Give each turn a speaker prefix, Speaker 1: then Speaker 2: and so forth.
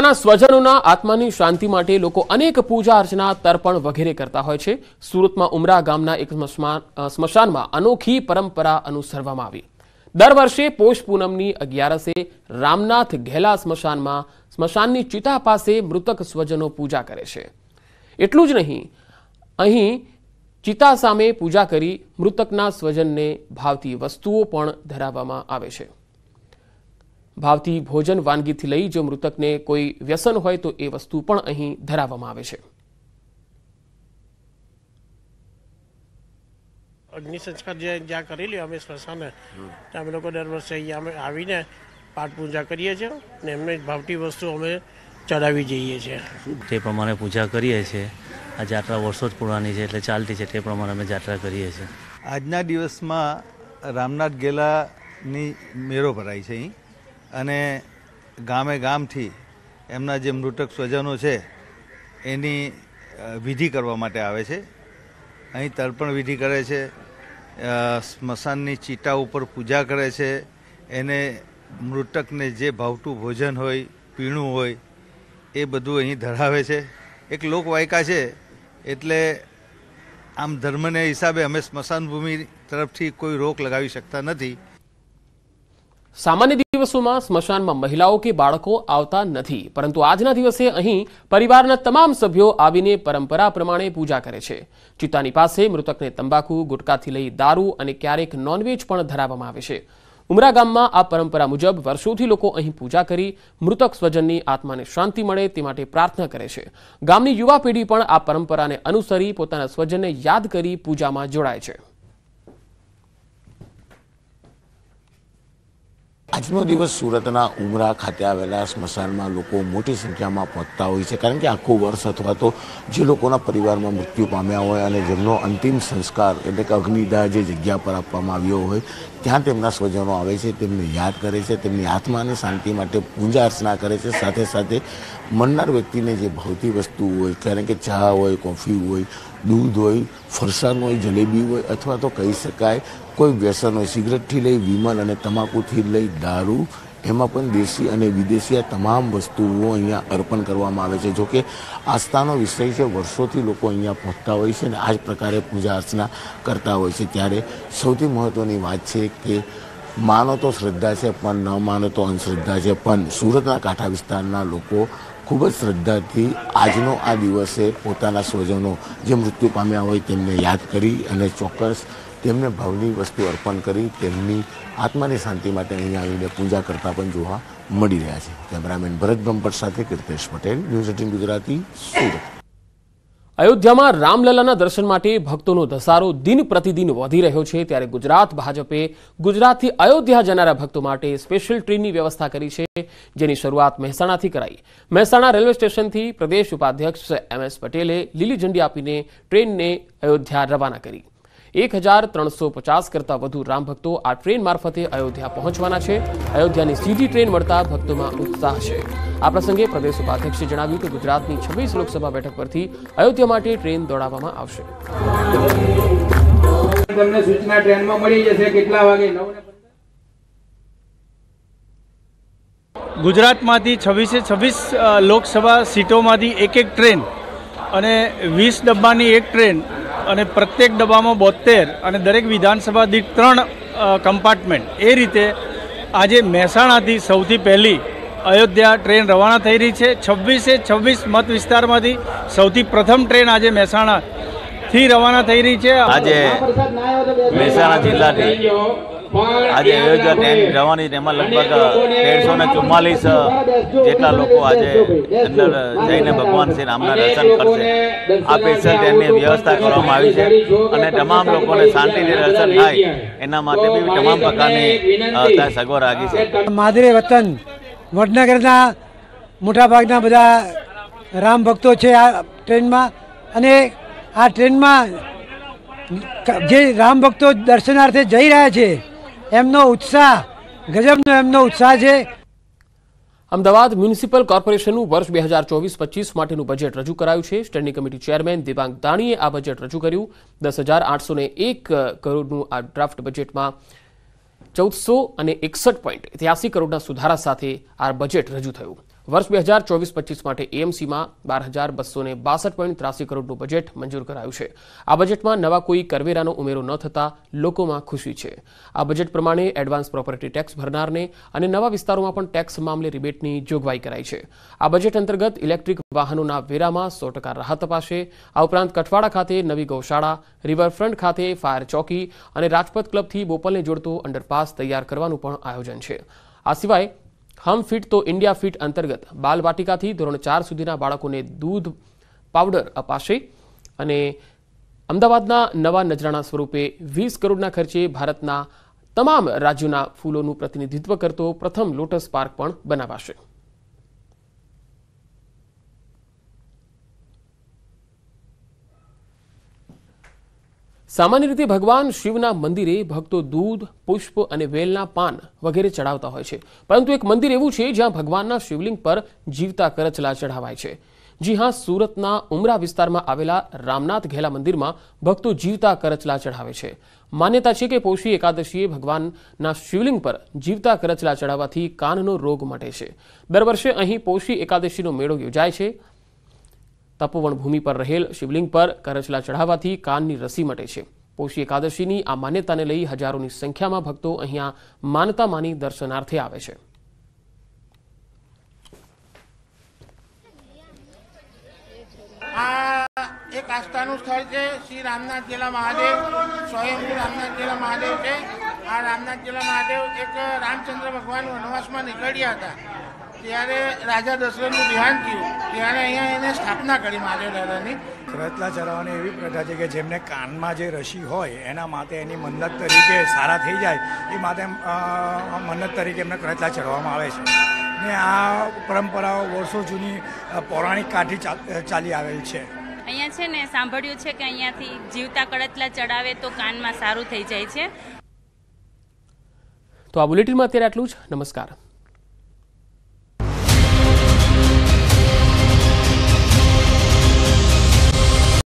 Speaker 1: પોતાના સ્વજનોના આત્માની શાંતિ માટે લોકો અનેક પૂજા અર્ચના તર્પણ વગેરે કરતા હોય છે સુરતમાં ઉમરા ગામના એક સ્મશાનમાં અનોખી પરંપરા અનુસરવામાં આવી દર વર્ષે પોષ પૂનમની અગિયારસે રામનાથ ઘેલા સ્મશાનમાં સ્મશાનની ચિતા પાસે મૃતક સ્વજનો પૂજા કરે છે એટલું જ નહીં અહીં ચિતા સામે પૂજા કરી મૃતકના સ્વજનને ભાવતી વસ્તુઓ પણ ધરાવવામાં આવે છે ભાવતી ભોજન વાનગીથી લઈ જો મૃતકને કોઈ વ્યસન હોય તો એ વસ્તુ પણ અહીં ધરાવવામાં આવે છે
Speaker 2: અગ્નિ સંસ્કાર જે જ્યાં કરી લ્યો અમે સ્મશાને અમે લોકો દર વર્ષે અહીંયા અમે આવીને પાઠ પૂજા કરીએ છીએ ને એમને ભાવતી વસ્તુ અમે ચડાવી જઈએ છીએ તે પ્રમાણે પૂજા કરીએ છીએ આ જાત્રા વર્ષો જ પુરાણી છે એટલે ચાલતી છે તે પ્રમાણે અમે જાત્રા કરીએ છીએ આજના દિવસમાં રામનાથ ગેલાની મેળો ભરાય છે અહીં અને ગામે ગામથી એમના જે મૃતક સ્વજનો છે એની વિધિ કરવા માટે આવે છે અહીં તર્પણ વિધિ કરે છે સ્મશાનની ચીટા ઉપર પૂજા કરે છે એને મૃતકને જે ભાવતું ભોજન હોય પીણું હોય એ બધું અહીં ધરાવે છે એક લોકવાયકા છે એટલે
Speaker 1: આમ ધર્મને હિસાબે અમે સ્મશાન ભૂમિ તરફથી કોઈ રોક લગાવી શકતા નથી સામાન્ય દિવસોમાં સ્મશાનમાં મહિલાઓ કે બાળકો આવતા નથી પરંતુ આજના દિવસે અહીં પરિવારના તમામ સભ્યો આવીને પરંપરા પ્રમાણે પૂજા કરે છે ચિતાની પાસે મૃતકને તંબાકુ ગુટકાથી લઈ દારૂ અને ક્યારેક નોનવેજ પણ ધરાવવામાં આવે છે ઉમરા ગામમાં આ પરંપરા મુજબ વર્ષોથી લોકો અહીં પૂજા કરી મૃતક સ્વજનની આત્માને શાંતિ મળે તે માટે પ્રાર્થના કરે છે ગામની યુવા પેઢી પણ આ પરંપરાને અનુસરી પોતાના સ્વજનને યાદ કરી પૂજામાં જોડાય છે
Speaker 2: આજનો દિવસ સુરતના ઉમરા ખાતે આવેલા સ્મશાનમાં લોકો મોટી સંખ્યામાં પહોંચતા હોય છે કારણ કે આખું વર્ષ અથવા તો જે લોકોના પરિવારમાં મૃત્યુ પામ્યા હોય અને જેમનો અંતિમ સંસ્કાર એટલે કે અગ્નિદાહ જે જગ્યા પર આપવામાં આવ્યો હોય ત્યાં તેમના સ્વજનો આવે છે તેમને યાદ કરે છે તેમની આત્માની શાંતિ માટે પૂજા અર્ચના કરે છે સાથે સાથે મરનાર વ્યક્તિને જે ભાવતી વસ્તુ હોય કારણ કે ચા હોય કોફી હોય દૂધ હોય ફરસાણ હોય જલેબી હોય અથવા તો કહી શકાય કોઈ વ્યસન હોય સિગરેટથી લઈ વિમલ અને તમાકુથી લઈ દારૂ એમાં પણ દેશી અને વિદેશી આ તમામ વસ્તુઓ અહીંયા અર્પણ કરવામાં આવે છે જોકે આસ્થાનો વિષય છે વર્ષોથી લોકો અહીંયા પહોંચતા હોય છે અને આ જ પ્રકારે પૂજા અર્ચના કરતા હોય છે ત્યારે સૌથી મહત્ત્વની વાત છે કે માનો તો શ્રદ્ધા છે પણ ન માનો તો અંધશ્રદ્ધા છે પણ સુરતના કાંઠા વિસ્તારના લોકો ખૂબ જ શ્રદ્ધાથી આજનો આ દિવસે પોતાના સ્વજનો જે મૃત્યુ પામ્યા હોય તેમને યાદ કરી અને ચોક્કસ તેમને ભાવની વસ્તુ અર્પણ કરી તેમની આત્માની શાંતિ માટે અહીંયા આવીને પૂજા કરતા પણ જોવા મળી રહ્યા છે કેમેરામેન ભરત બ્રહ્મભટ્ટ સાથે કીર્તેશ પટેલ ન્યૂઝ એટીન ગુજરાતી સુરત
Speaker 1: અયોધ્યામાં રામલલાના દર્શન માટે ભક્તોનો ધસારો દિન પ્રતિદિન વધી રહ્યો છે ત્યારે ગુજરાત ભાજપે ગુજરાતથી અયોધ્યા જનારા ભક્તો માટે સ્પેશિયલ ટ્રેનની વ્યવસ્થા કરી છે જેની શરૂઆત મહેસાણાથી કરાઈ મહેસાણા રેલવે સ્ટેશનથી પ્રદેશ ઉપાધ્યક્ષ એમ એસ પટેલે લીલી ઝંડી આપીને ટ્રેનને અયોધ્યા રવાના કરી એક હજાર ત્રણસો પચાસ કરતાં વધુ રામ ભક્તો આ ટ્રેન મારફતે અયોધ્યા પહોંચવાના છે અયોધ્યાની સીધી ટ્રેન મળતા ભક્તોમાં ઉત્સાહ છે આ પ્રસંગે પ્રદેશ ઉપાધ્યક્ષે જણાવ્યું કે ગુજરાતની છવ્વીસ લોકસભા બેઠક પરથી અયોધ્યા માટે ટ્રેન દોડાવવામાં આવશે
Speaker 2: ગુજરાતમાંથી છવ્વીસે છવ્વીસ લોકસભા સીટોમાંથી એક એક ટ્રેન અને વીસ ડબ્બાની એક ટ્રેન અને પ્રત્યેક ડબ્બામાં બોતેર અને દરેક વિધાનસભા દીઠ ત્રણ કમ્પાર્ટમેન્ટ એ રીતે આજે મહેસાણાથી સૌથી પહેલી અયોધ્યા ટ્રેન રવાના થઈ રહી છે છવ્વીસે છવ્વીસ મત વિસ્તારમાંથી સૌથી પ્રથમ ટ્રેન આજે મહેસાણાથી રવાના થઈ રહી છે આજે મહેસાણા જિલ્લાથી આજે અયોધ્યા ટ્રેન રવાની તેમાં લગભગ તેરસો ને ચુમ્માલીસ જેટલા લોકો આજે અંદર જઈને ભગવાન શ્રી રામના દર્શન કરશે આ સ્પેશિયલ ટ્રેનની વ્યવસ્થા કરવામાં
Speaker 1: આવી છે અને તમામ લોકોને શાંતિથી દર્શન થાય એના માટે બી તમામ પ્રકારની સગવડ રાખી
Speaker 2: છે માદરે વતન વડનગરના મોટાભાગના બધા રામ ભક્તો છે આ ટ્રેનમાં અને આ ટ્રેનમાં
Speaker 1: જે રામ ભક્તો દર્શનાર્થે જઈ રહ્યા છે એમનો ઉત્સાહ ગજબનો એમનો ઉત્સાહ છે અમદાવાદ મ્યુનિસિપલ કોર્પોરેશનનું વર્ષ બે હજાર ચોવીસ પચીસ માટેનું બજેટ રજૂ કરાયું છે સ્ટેન્ડિંગ કમિટી ચેરમેન દિવાંગ દાણીએ આ બજેટ રજૂ કર્યું દસ હજાર આઠસો ને એક કરોડનું આ ડ્રાફ્ટ બજેટમાં ચૌદસો અને એકસઠ પોઈન્ટ ત્યાસી કરોડના સુધારા સાથે આ બજેટ રજૂ થયું વર્ષ બે હજાર ચોવીસ પચીસ માટે એએમસીમાં બાર હજાર બસો ને બાસઠ પોઈન્ટ ત્રાસી કરોડનું બજેટ મંજૂર કરાયું છે આ બજેટમાં નવા કોઈ કરવેરાનો ઉમેરો ન થતાં લોકોમાં ખુશી છે આ બજેટ પ્રમાણે એડવાન્સ પ્રોપર્ટી ટેક્સ ભરનારને અને નવા વિસ્તારોમાં પણ ટેક્સ મામલે રિબેટની જોગવાઈ કરાઈ છે આ બજેટ અંતર્ગત ઇલેક્ટ્રિક વાહનોના વેરામાં સો ટકા રાહત અપાશે આ ઉપરાંત કઠવાડા ખાતે નવી ગૌશાળા રિવરફ્રન્ટ ખાતે ફાયર ચોકી અને રાજપથ ક્લબથી બોપલને જોડતો અંડરપાસ તૈયાર કરવાનું પણ આયોજન છે આ સિવાય હમ ફિટ તો ઇન્ડિયા ફિટ અંતર્ગત બાલવાટિકાથી ધોરણ ચાર સુધીના બાળકોને દૂધ પાવડર અપાશે અને અમદાવાદના નવા નજરાણા સ્વરૂપે વીસ કરોડના ખર્ચે ભારતના તમામ રાજ્યોના ફૂલોનું પ્રતિનિધિત્વ કરતો પ્રથમ લોટસ પાર્ક પણ બનાવાશે સામાન્ય રીતે ભગવાન શિવના મંદિરે ભક્તો દૂધ પુષ્પ અને વેલના પાન વગેરે ચડાવતા હોય છે પરંતુ એક મંદિર એવું છે જ્યાં ભગવાનના શિવલિંગ પર જીવતા કરચલા ચઢાવાય છે જી હા સુરતના ઉમરા વિસ્તારમાં આવેલા રામનાથ ઘેલા મંદિરમાં ભક્તો જીવતા કરચલા ચઢાવે છે માન્યતા છે કે પોષી એકાદશીએ ભગવાનના શિવલિંગ પર જીવતા કરચલા ચઢાવવાથી કાનનો રોગ મટે છે દર વર્ષે અહીં પોષી એકાદશીનો મેળો યોજાય છે તપોવનભૂમિ પર રહેલ શિવલિંગ પર કરચલા ચઢાવવાથી કાનની રસી મટે છે પોષી એકાદશીની આ માન્યતાને લઈ હજારોની સંખ્યામાં ભક્તો અહીંયા માનતા માની દર્શનાર્થે આવે છે
Speaker 2: આ એક આસ્થાનું સ્થળ છે શ્રી રામનાથ જિલ્લા મહાદેવ સ્વયં રામનાથ જિલ્લા મહાદેવ છે આ રામનાથ જિલ્લા મહાદેવ એક રામચંદ્ર ભગવાન વનવાસમાં નીકળ્યા હતા ત્યારે રાજા દશરથનું ધ્યાન થયું ત્યારે અહીંયા એને સ્થાપના કરી મહાદેવ દાદાની રથલા ચલાવવાની એવી પ્રથા છે કે જેમને કાનમાં જે રસી હોય એના માટે એની મન્નત તરીકે સારા થઈ જાય એ માટે મન્નત તરીકે એમને રથલા ચડવામાં આવે છે ને આ પરંપરાઓ વર્ષો જૂની પૌરાણિક કાઠી ચાલી આવેલ છે અહીંયા છે ને સાંભળ્યું છે કે અહીંયાથી જીવતા કડતલા ચડાવે તો કાનમાં સારું થઈ જાય છે
Speaker 1: તો આ બુલેટિનમાં અત્યારે આટલું જ નમસ્કાર